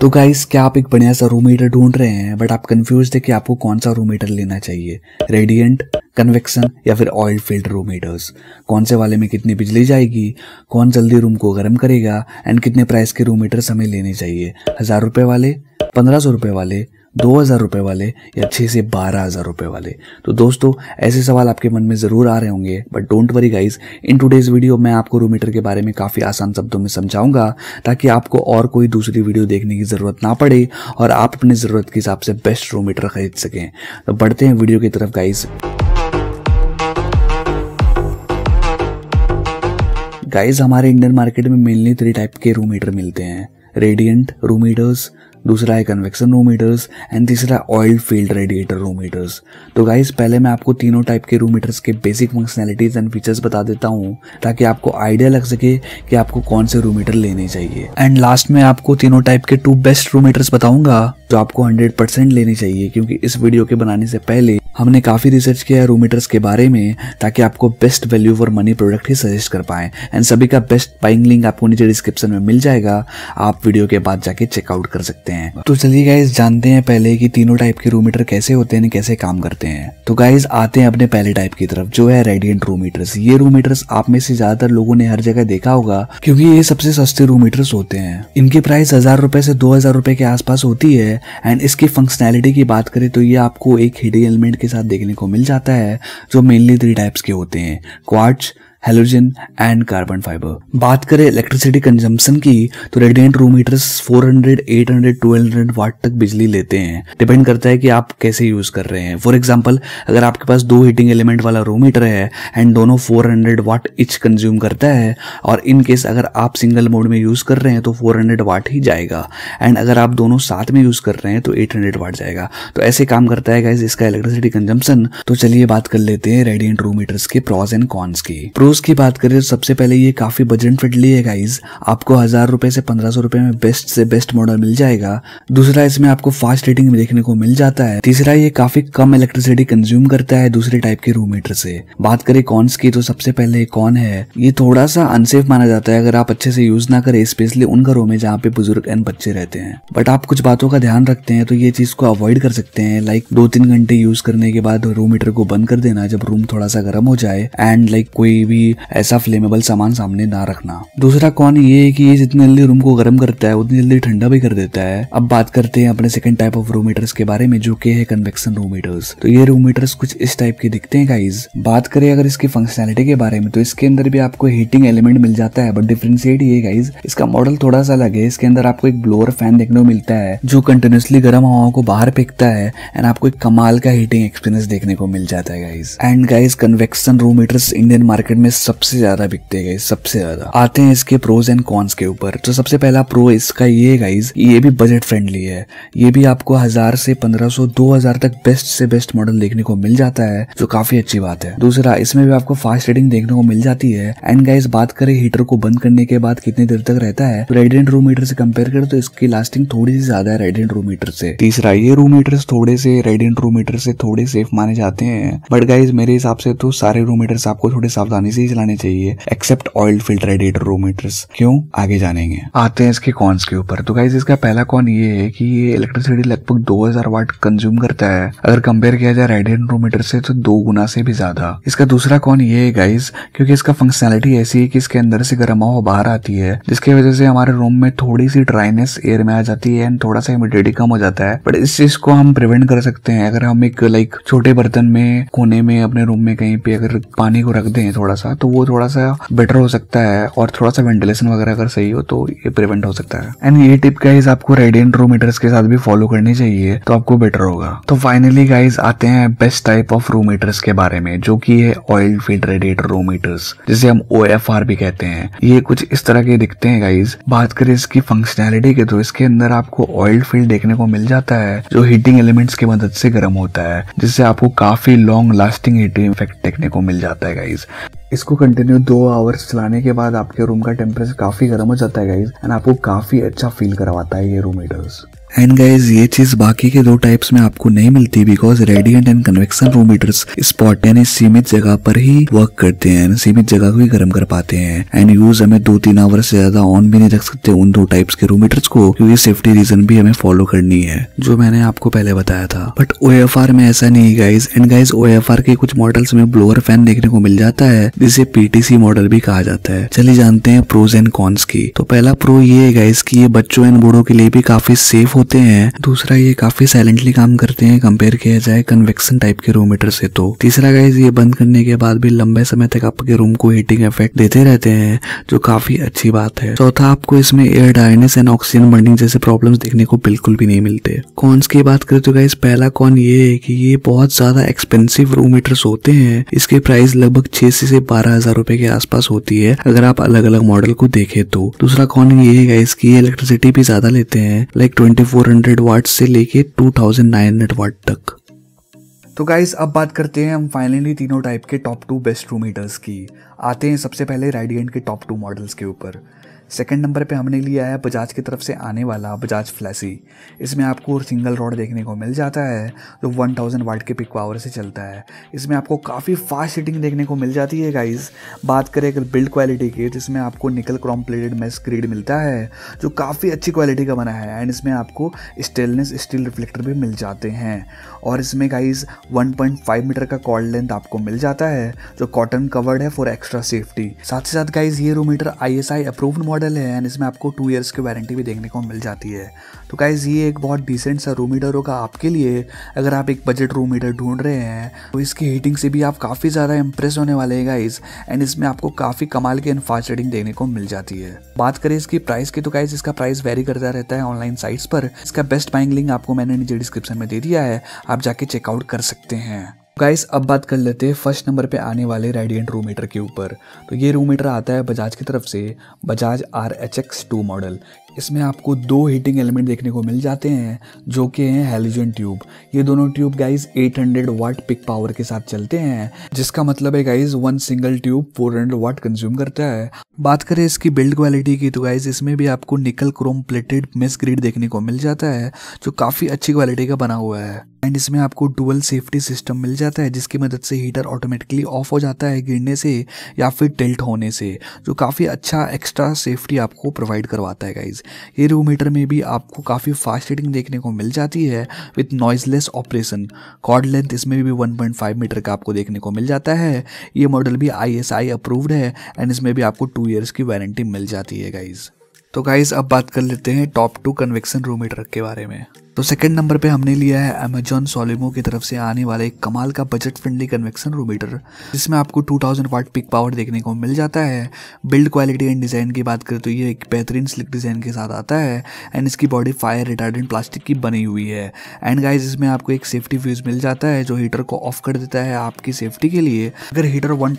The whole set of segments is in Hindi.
तो गाइस क्या आप एक बढ़िया सा रूम हीटर ढूंढ रहे हैं बट आप कंफ्यूज थे कि आपको कौन सा रूम हीटर लेना चाहिए रेडिएंट कन्वेक्शन या फिर ऑयल फिल्ड रूम हीटर्स कौन से वाले में कितनी बिजली जाएगी कौन जल्दी रूम को गर्म करेगा एंड कितने प्राइस के रूम हीटर्स हमें लेने चाहिए हज़ार रुपये वाले पंद्रह सौ रुपये वाले दो हज़ार रुपये वाले या छः से बारह हज़ार रुपये वाले तो दोस्तों ऐसे सवाल आपके मन में ज़रूर आ रहे होंगे but don't worry guys in today's video मैं आपको रूमीटर के बारे में काफ़ी आसान शब्दों में समझाऊंगा ताकि आपको और कोई दूसरी वीडियो देखने की ज़रूरत ना पड़े और आप अपनी ज़रूरत के हिसाब से बेस्ट रूमीटर खरीद सकें तो बढ़ते हैं वीडियो की तरफ गाइज़ गाइज हमारे इंडियन मार्केट में मेनली थ्री टाइप के रूमीटर मिलते हैं रेडियंट रूमीटर्स दूसरा है कन्वेक्शन रूमीटर्स एंड तीसरा ऑयल फील्ड रेडिएटर रूमीटर्स तो गाइज पहले मैं आपको तीनों टाइप के रूमीटर्स के बेसिक फंक्शनैलिटीज एंड फीचर्स बता देता हूँ ताकि आपको आइडिया लग सके कि आपको कौन से रूमीटर लेने चाहिए एंड लास्ट में आपको तीनों टाइप के टू बेस्ट रूमीटर्स बताऊंगा जो आपको 100% लेने चाहिए क्योंकि इस वीडियो के बनाने से पहले हमने काफ़ी रिसर्च किया है रूमीटर्स के बारे में ताकि आपको best value for money product ही सजेस्ट कर पाए एंड सभी का बेस्ट बाइंग लिंक आपको नीचे डिस्क्रिप्शन में मिल जाएगा आप वीडियो के बाद जाके चेकआउट कर सकते हैं हैं तो चलिए गाइज जानते हैं पहले कि तीनों टाइप के रूमीटर कैसे होते हैं कैसे काम करते हैं तो गाइज आते हैं अपने पहले टाइप की तरफ जो है रेडियंट रूमीटर्स ये रूमीटर्स आप में से ज्यादातर लोगों ने हर जगह देखा होगा क्योंकि ये सबसे सस्ते रूमीटर्स होते हैं इनकी प्राइस हजार रुपए से दो हजार रुपए के आसपास होती है एंड इसकी फंक्शनैलिटी की बात करें तो ये आपको एक हिडी एलिमेंट के साथ देखने को मिल जाता है जो मेनली थ्री टाइप्स के होते हैं quartz halogen and carbon fibre बात करें इलेक्ट्रिसिटी कंजम्पशन की तो रेडियंट रूम हीटर्स 400, 800, 1200 वाट तक बिजली लेते हैं डिपेंड करता है कि आप कैसे यूज कर रहे हैं फॉर एग्जाम्पल अगर आपके पास दो हीटिंग एलिमेंट वाला रूम हीटर है एंड दोनों 400 वाट इच कंज्यूम करता है और इन केस अगर आप सिंगल मोड में यूज कर रहे हैं तो 400 वाट ही जाएगा एंड अगर आप दोनों साथ में यूज कर रहे हैं तो 800 वाट जाएगा तो ऐसे काम करता है इसका इलेक्ट्रिसिटी कंजम्पशन तो चलिए बात कर लेते हैं रेडियंट रूम हीटर्स के प्रोज एंड कॉन्स की प्रोज शूज़ की बात करें तो सबसे पहले ये काफ़ी बजट फ्रेंडली है गाइज आपको हज़ार रुपए से पंद्रह सौ रुपए में बेस्ट से बेस्ट मॉडल मिल जाएगा दूसरा इसमें आपको फास्ट रेटिंग देखने को मिल जाता है तीसरा ये काफ़ी कम इलेक्ट्रिसिटी कंज्यूम करता है दूसरे टाइप के रूम हीटर से बात करें कॉन्स की तो सबसे पहले कॉन है ये थोड़ा सा अनसेफ माना जाता है अगर आप अच्छे से यूज़ ना करें स्पेशली उन घरों में जहाँ पे बुजुर्ग एंड बच्चे रहते हैं बट आप कुछ बातों का ध्यान रखते हैं तो ये चीज़ को अवॉइड कर सकते हैं लाइक दो तीन घंटे यूज़ करने के बाद रूम हीटर को बंद कर देना जब रूम थोड़ा सा गर्म हो जाए एंड लाइक कोई भी ऐसा फ्लेमेबल सामान सामने ना रखना दूसरा कौन ये है की ये जितने जल्दी रूम को गर्म करता है उतनी जल्दी ठंडा भी कर देता है अब बात करते हैं अपने सेकंड टाइप ऑफ रूमीटर्स के बारे में जो के है कन्वेक्शन रूमीटर्स तो ये रूमीटर्स कुछ इस टाइप के दिखते हैं गाइज बात करें अगर इसकी फंक्शनैलिटी के बारे में तो इसके अंदर भी आपको हीटिंग एलिमेंट मिल जाता है बट डिफ्रेंशिएट ये गाइज इसका मॉडल थोड़ा सा अलग है इसके अंदर आपको एक ब्लोअर फैन देखने को मिलता है जो कंटिन्यूसली गर्म हवाओं को बाहर फेंकता है एंड आपको एक कमाल का हीटिंग एक्सपीरियंस देखने को मिल जाता है guys and guys convection room heaters Indian market में सबसे ज्यादा बिकते गए सबसे ज्यादा आते हैं इसके प्रोज एंड कॉन्स के ऊपर तो सबसे पहला प्रो इसका ये गाइज ये भी बजट फ्रेंडली है ये भी आपको हजार से पंद्रह सौ दो हजार तक बेस्ट से बेस्ट मॉडल देखने को मिल जाता है जो काफी अच्छी बात है दूसरा इसमें भी आपको फास्ट रेडिंग देखने को मिल जाती है एंड गाइज बात करें हीटर को बंद करने के बाद कितनी देर तक रहता है तो रेडियंट रूम हीटर से कंपेयर करें तो इसकी लास्टिंग थोड़ी सी ज्यादा है रेडियंट रूम हीटर से तीसरा ये रूम हीटर थोड़े से रेडियंट रूम हीटर से थोड़े सेफ माने जाते हैं बट गाइज मेरे हिसाब से तो सारे रूम हीटर आपको थोड़े सावधानी से ही चलाने चाहिए एक्सेप्ट ऑयल रेडिएटर रोमीटर्स क्यों आगे जानेंगे आते हैं इसके कॉन्स के ऊपर तो गाइज इसका पहला कॉन ये है कि ये इलेक्ट्रिसिटी लगभग 2000 वाट कंज्यूम करता है अगर कंपेयर किया जाए रेडियन रोमीटर से तो दो गुना से भी ज्यादा इसका दूसरा कॉन ये है गाइज क्योंकि इसका फंक्शनैलिटी ऐसी है कि इसके अंदर से गर्म हवा बाहर आती है जिसकी वजह से हमारे रूम में थोड़ी सी ड्राइनेस एयर में आ जाती है एंड थोड़ा सा ह्यूमिडिटी कम हो जाता है बट इस चीज को हम प्रिवेंट कर सकते हैं अगर हम एक लाइक छोटे बर्तन में कोने में अपने रूम में कहीं पे अगर पानी को रख दें थोड़ा सा सा तो वो थोड़ा सा बेटर हो सकता है और थोड़ा सा वेंटिलेशन वगैरह अगर सही हो तो ये प्रिवेंट हो सकता है एंड ये टिप गाइज आपको रेडियंट रूम हीटर्स के साथ भी फॉलो करनी चाहिए तो आपको बेटर होगा तो फाइनली गाइज आते हैं best type of room heaters के बारे में जो की है oil filled radiator room heaters जिसे हम ओ भी कहते हैं ये कुछ इस तरह के दिखते हैं गाइज बात करें इसकी फंक्शनैलिटी की तो इसके अंदर आपको ऑयल फील्ड देखने को मिल जाता है जो हीटिंग एलिमेंट्स की मदद से गर्म होता है जिससे आपको काफी लॉन्ग लास्टिंग हीटिंग इफेक्ट देखने को मिल जाता है गाइज इसको कंटिन्यू दो आवर्स चलाने के बाद आपके रूम का टेम्परेचर काफ़ी गर्म हो जाता है गाइज एंड आपको काफ़ी अच्छा फील करवाता है ये रूम हीटर्स एंड गाइज ये चीज बाकी के दो टाइप्स में आपको नहीं मिलती because radiant and convection room spot यानी सीमित जगह पर ही वर्क करते हैं सीमित जगह को ही गर्म कर पाते हैं एंड यूज हमें दो तीन आवर से ज्यादा ऑन भी नहीं रख सकते उन दो टाइप्स के रूम को क्योंकि सेफ्टी रीजन भी हमें फॉलो करनी है जो मैंने आपको पहले बताया था बट ओ में ऐसा नहीं गाइज एंड गाइज ओ के कुछ मॉडल्स में ब्लोअर फैन देखने को मिल जाता है जिसे पीटीसी मॉडल भी कहा जाता है चलिए जानते हैं प्रोज एंड कॉन्स की तो पहला प्रो ये है गाइज की ये बच्चों एंड बूढ़ों के लिए भी काफी सेफ होते हैं दूसरा ये काफी साइलेंटली काम करते हैं कंपेयर किया जाए कन्वेक्शन टाइप के रूम हीटर से तो तीसरा गाइज ये बंद करने के बाद भी लंबे समय तक आपके रूम को हीटिंग इफेक्ट देते रहते हैं जो काफी अच्छी बात है चौथा आपको इसमें air dryness and oxygen burning जैसे प्रॉब्लम देखने को बिल्कुल भी नहीं मिलते कॉन्स की बात करें तो गाइज पहला कॉन ये है की ये बहुत ज्यादा एक्सपेंसिव रूम हीटर्स होते हैं इसके प्राइस लगभग छह से बारह हजार रूपए के आसपास होती है अगर आप अलग अलग मॉडल को देखें तो दूसरा कॉन ये है इसकी इलेक्ट्रिसिटी भी ज्यादा लेते हैं लाइक ट्वेंटी 2400 वाट से लेके 2900 वाट तक तो गाइज अब बात करते हैं हम फाइनली तीनों टाइप के top two best room heaters की आते हैं सबसे पहले रेडियंट के टॉप टू मॉडल्स के ऊपर सेकेंड नंबर पे हमने लिया है बजाज की तरफ से आने वाला बजाज फ्लैसी इसमें आपको सिंगल रॉड देखने को मिल जाता है जो 1000 थाउजेंड वाट के पिक पावर से चलता है इसमें आपको काफ़ी फास्ट हीटिंग देखने को मिल जाती है गाइस बात करें अगर बिल्ड क्वालिटी की तो इसमें आपको निकल क्रॉम प्लेटेड मेस ग्रीड मिलता है जो काफ़ी अच्छी क्वालिटी का बना है एंड इसमें आपको स्टेनलेस स्टील रिफ्लेक्टर भी मिल जाते हैं और इसमें गाइज वन मीटर का कॉल लेंथ आपको मिल जाता है जो कॉटन कवर्ड है फॉर एक्स्ट्रा सेफ्टी साथ ही साथ गाइज ये room heater I S I approved model है एंड इसमें आपको टू ईयर्स की वारंटी भी देखने को मिल जाती है तो गाइज़ ये एक बहुत डिसेंट सा रूम हीटर होगा आपके लिए अगर आप एक बजट रूम हीटर ढूंढ रहे हैं तो इसकी हीटिंग से भी आप काफ़ी ज़्यादा इंप्रेस होने वाले हैं गाइज़ एंड इसमें आपको काफ़ी कमाल की फास्ट रेटिंग देखने को मिल जाती है बात करें इसकी प्राइस की तो गाइज़ इसका प्राइस वेरी करता रहता है ऑनलाइन साइट्स पर इसका बेस्ट बाइंग लिंक आपको मैंने नीचे डिस्क्रिप्शन में दे दिया है आप जाके चेकआउट कर सकते हैं गाइस अब बात कर लेते हैं फर्स्ट नंबर पे आने वाले रेडियंट रूमीटर के ऊपर तो ये रूमीटर आता है बजाज की तरफ से Bajaj R H X two model इसमें आपको दो हीटिंग एलिमेंट देखने को मिल जाते हैं जो कि हैं हेलिजन ट्यूब ये दोनों tube guys 800 watt peak power के साथ चलते हैं जिसका मतलब है guys one single tube 400 watt consume करता है बात करें इसकी बिल्ड क्वालिटी की तो गाइस इसमें भी आपको निकल क्रोम प्लेटेड मिस ग्रिड देखने को मिल जाता है जो काफ़ी अच्छी क्वालिटी का बना हुआ है एंड इसमें आपको डुअल सेफ्टी सिस्टम मिल जाता है जिसकी मदद से हीटर ऑटोमेटिकली ऑफ हो जाता है गिरने से या फिर टिल्ट होने से जो काफ़ी अच्छा एक्स्ट्रा सेफ्टी आपको प्रोवाइड करवाता है गाइज ये रूम हीटर में भी आपको काफ़ी फास्ट हीटिंग देखने को मिल जाती है with noiseless operation cord length इसमें भी वन मीटर का आपको देखने को मिल जाता है ये मॉडल भी आई अप्रूव्ड है एंड इसमें भी आपको टू ईयर्स की वारंटी मिल जाती है गाइज़ तो गाइज़ अब बात कर लेते हैं top two convection room heater के बारे में तो सेकंड नंबर पे हमने लिया है अमेजॉन सोलिमो की तरफ से आने वाला एक कमाल का बजट फ्रेंडली कन्वेक्शन रूमीटर जिसमें आपको 2000 थाउजेंड वाट पिक पावर देखने को मिल जाता है बिल्ड क्वालिटी एंड डिज़ाइन की बात करें तो ये एक बेहतरीन स्लिक डिज़ाइन के साथ आता है एंड इसकी बॉडी फायर रिटार्डेंट प्लास्टिक की बनी हुई है एंड गाइज इसमें आपको एक सेफ्टी फ्यूज मिल जाता है जो हीटर को ऑफ कर देता है आपकी सेफ्टी के लिए अगर हीटर वन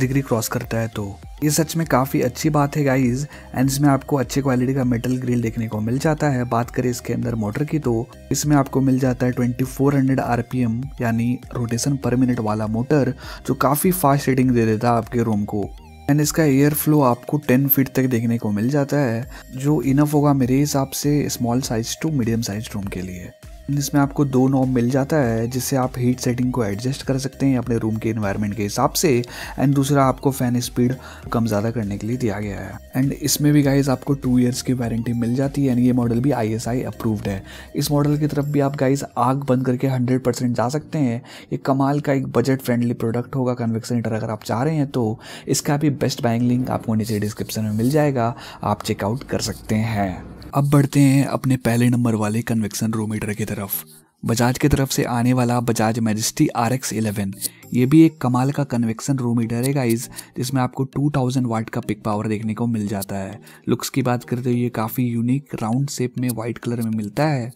डिग्री क्रॉस करता है तो ये सच में काफ़ी अच्छी बात है गाइज एंड इसमें आपको अच्छी क्वालिटी का मेटल ग्रिल देखने को मिल जाता है बात करें इसके अंदर मोटर की तो तो इसमें आपको मिल जाता है 2400 आरपीएम यानी रोटेशन पर मिनट वाला मोटर जो काफ़ी फास्ट रीडिंग दे देता है आपके रूम को एंड इसका एयर फ्लो आपको 10 फीट तक देखने को मिल जाता है जो इनफ होगा मेरे हिसाब से small size to medium size room के लिए जिसमें आपको दो नॉब मिल जाता है जिससे आप हीट सेटिंग को एडजस्ट कर सकते हैं अपने रूम के इन्वायरमेंट के हिसाब से एंड दूसरा आपको फ़ैन स्पीड कम ज़्यादा करने के लिए दिया गया है एंड इसमें भी गाइज आपको टू ईयर्स की वारंटी मिल जाती है एंड ये मॉडल भी आई एस आई अप्रूव्ड है इस मॉडल की तरफ भी आप गाइज आग बंद करके हंड्रेड परसेंट जा सकते हैं ये कमाल का एक बजट फ्रेंडली प्रोडक्ट होगा कन्वेक्सन हीटर अगर आप चाह रहे हैं तो इसका भी बेस्ट बाइंग लिंक आपको नीचे डिस्क्रिप्शन में मिल जाएगा आप चेकआउट कर सकते हैं अब बढ़ते हैं अपने पहले नंबर वाले कन्वेक्सन रोमीटर की तरफ बजाज की तरफ से आने वाला Bajaj Majesty R X eleven ये भी एक कमाल का कन्वेक्शन रूम हीटर है गाइज जिसमें आपको 2000 वाट का पिक पावर देखने को मिल जाता है लुक्स की बात करते हुए ये काफ़ी यूनिक राउंड शेप में वाइट कलर में मिलता है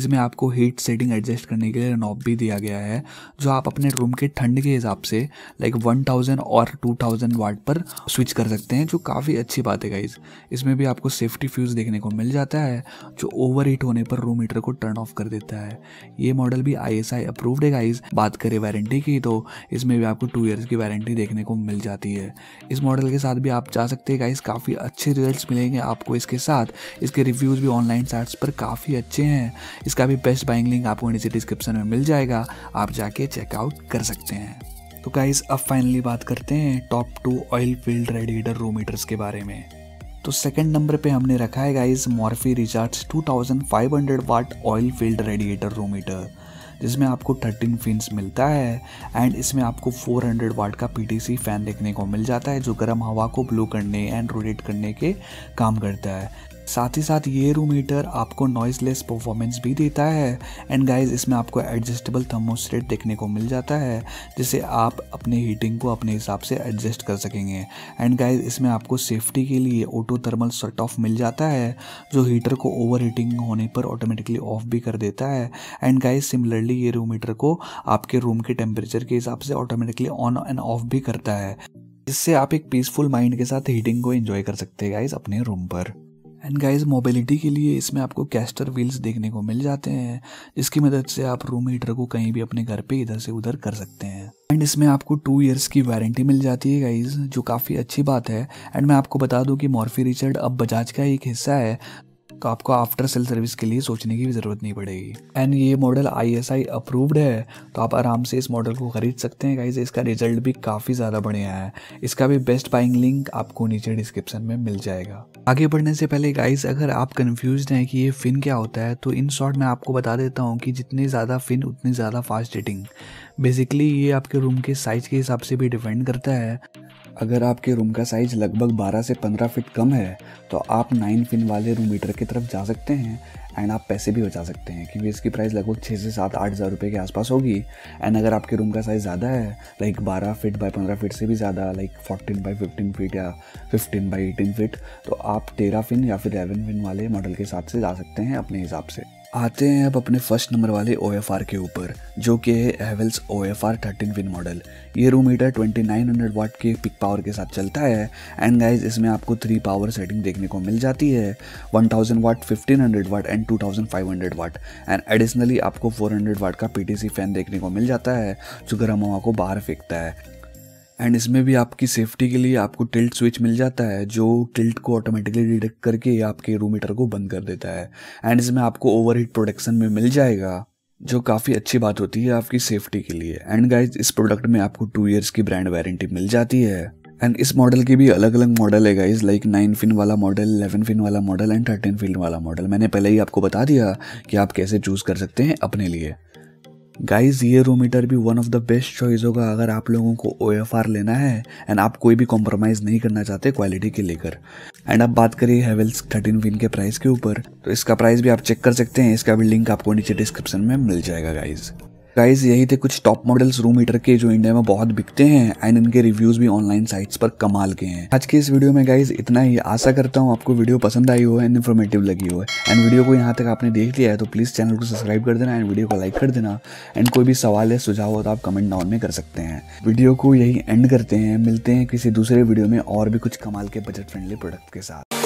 इसमें आपको हीट सेटिंग एडजस्ट करने के लिए नॉब भी दिया गया है जो आप अपने रूम के ठंड के हिसाब से लाइक वन और टू वाट पर स्विच कर सकते हैं जो काफ़ी अच्छी बात है गाइज इसमें भी आपको सेफ्टी फ्यूज़ देखने को मिल जाता है जो ओवर हीट होने पर रूम हीटर को टर्न ऑफ कर देता है ये मॉडल भी आई एस आई अप्रूव्ड है गाइज बात करें वारंटी की तो इसमें भी आपको टू ईयर्स की वारंटी देखने को मिल जाती है इस मॉडल के साथ भी आप जा सकते हैं गाइज काफ़ी अच्छे रिजल्ट्स मिलेंगे आपको इसके साथ इसके रिव्यूज़ भी ऑनलाइन साइट्स पर काफ़ी अच्छे हैं इसका भी बेस्ट बाइंग लिंक आपको नीचे डिस्क्रिप्शन में मिल जाएगा आप जाके चेकआउट कर सकते हैं तो गाइज अब फाइनली बात करते हैं top two oil filled radiator room heaters के बारे में तो सेकंड नंबर पे हमने रखा है guys Morphy Richards 2500 watt oil filled radiator room heater जिसमें आपको 13 फिन्स मिलता है एंड इसमें आपको 400 वाट का पीटीसी फ़ैन देखने को मिल जाता है जो गर्म हवा को ब्लो करने एंड रोटेट करने के काम करता है साथ ही साथ ये रूम हीटर आपको नॉइजलेस परफॉर्मेंस भी देता है एंड गाइज इसमें आपको एडजस्टेबल थर्मोस्टेट देखने को मिल जाता है जिसे आप अपने हीटिंग को अपने हिसाब से एडजस्ट कर सकेंगे एंड गाइज इसमें आपको सेफ्टी के लिए ऑटो थर्मल शट ऑफ मिल जाता है जो हीटर को ओवर हीटिंग होने पर ऑटोमेटिकली ऑफ भी कर देता है एंड गाइज सिमिलरली ये रूम हीटर को आपके रूम के टेम्परेचर के हिसाब से ऑटोमेटिकली ऑन एंड ऑफ भी करता है जिससे आप एक पीसफुल माइंड के साथ हीटिंग को एंजॉय कर सकते हैं गाइज अपने रूम पर एंड गाइस मोबिलिटी के लिए इसमें आपको कैस्टर व्हील्स देखने को मिल जाते हैं जिसकी मदद से आप रूम हीटर को कहीं भी अपने घर पे इधर से उधर कर सकते हैं एंड इसमें आपको टू इयर्स की वारंटी मिल जाती है गाइज जो काफ़ी अच्छी बात है एंड मैं आपको बता दूं कि मॉर्फी रिचर्ड अब बजाज का एक हिस्सा है तो आपको आफ्टर सेल सर्विस के लिए सोचने की भी ज़रूरत नहीं पड़ेगी एंड ये model I S I approved है तो आप आराम से इस मॉडल को ख़रीद सकते हैं गाइज इसका रिजल्ट भी काफ़ी ज़्यादा बढ़िया है इसका भी बेस्ट बाइंग लिंक आपको नीचे डिस्क्रिप्शन में मिल जाएगा आगे बढ़ने से पहले गाइज अगर आप कन्फ्यूज हैं कि ये फिन क्या होता है तो इन शॉर्ट मैं आपको बता देता हूँ कि जितने ज़्यादा फिन उतनी ज़्यादा फास्ट डेटिंग बेसिकली ये आपके रूम के साइज़ के हिसाब से भी डिपेंड करता है अगर आपके रूम का साइज़ लगभग 12 से 15 फीट कम है तो आप 9 फिन वाले रूम मीटर की तरफ जा सकते हैं एंड आप पैसे भी बचा सकते हैं क्योंकि इसकी प्राइस लगभग छः से सात आठ हज़ार रुपये के आसपास होगी एंड अगर आपके रूम का साइज़ ज़्यादा है लाइक बारह फीट बाई पंद्रह फीट से भी ज़्यादा like fourteen by fifteen feet या फिफ्टीन बाई एटीन फीट तो आप तेरह फिन या फिर 11 फिन वाले मॉडल के हिसाब से जा सकते हैं अपने हिसाब से आते हैं अब अपने फर्स्ट नंबर वाले ओ के ऊपर जो कि है Havells O F R thirteen fin model ये रूम हीटर हंड्रेड वाट के पिक पावर के साथ चलता है एंड गाइज इसमें आपको थ्री पावर सेटिंग देखने को मिल जाती है one thousand watt fifteen hundred watt and two thousand five hundred watt and additionally आपको हंड्रेड वाट का सी फैन देखने को मिल जाता है जो गर्म हवा को बाहर फेंकता है एंड इसमें भी आपकी सेफ्टी के लिए आपको टिल्ट स्विच मिल जाता है जो टिल्ट को ऑटोमेटिकली डिटेक्ट करके आपके रूम को बंद कर देता है एंड इसमें आपको ओवर हीट प्रोटेक्शन भी मिल जाएगा जो काफ़ी अच्छी बात होती है आपकी सेफ्टी के लिए एंड गाइज इस प्रोडक्ट में आपको टू ईयर्स की ब्रांड वारंटी मिल जाती है एंड इस मॉडल की भी अलग अलग मॉडल है गाइज लाइक नाइन फिन वाला मॉडल इलेवन फिन वाला मॉडल एंड थर्टीन फिन वाला मॉडल मैंने पहले ही आपको बता दिया कि आप कैसे चूज़ कर सकते हैं अपने लिए गाइज ये रोमीटर भी one of the best choice होगा अगर आप लोगों को ओ लेना है एंड आप कोई भी कॉम्प्रोमाइज़ नहीं करना चाहते क्वालिटी के लेकर एंड अब बात करिए हेवल्स थर्टीन विन के प्राइस के ऊपर तो इसका प्राइस भी आप चेक कर सकते हैं इसका भी लिंक आपको नीचे डिस्क्रिप्शन में मिल जाएगा गाइज़ गाइज यही थे कुछ टॉप मॉडल्स रूम हीटर के जो इंडिया में बहुत बिकते हैं एंड इनके रिव्यूज भी ऑनलाइन साइट्स पर कमाल के हैं आज के इस वीडियो में गाइज इतना ही आशा करता हूँ आपको वीडियो पसंद आई हो एंड इन्फॉर्मेटिव लगी हो एंड वीडियो को यहाँ तक आपने देख लिया है तो प्लीज़ चैनल को सब्सक्राइब कर देना एंड वीडियो को लाइक कर देना एंड कोई भी सवाल या सुझाव हो तो आप कमेंट डाउन में कर सकते हैं वीडियो को यही एंड करते हैं मिलते हैं किसी दूसरे वीडियो में और भी कुछ कमाल के बजट फ्रेंडली प्रोडक्ट के साथ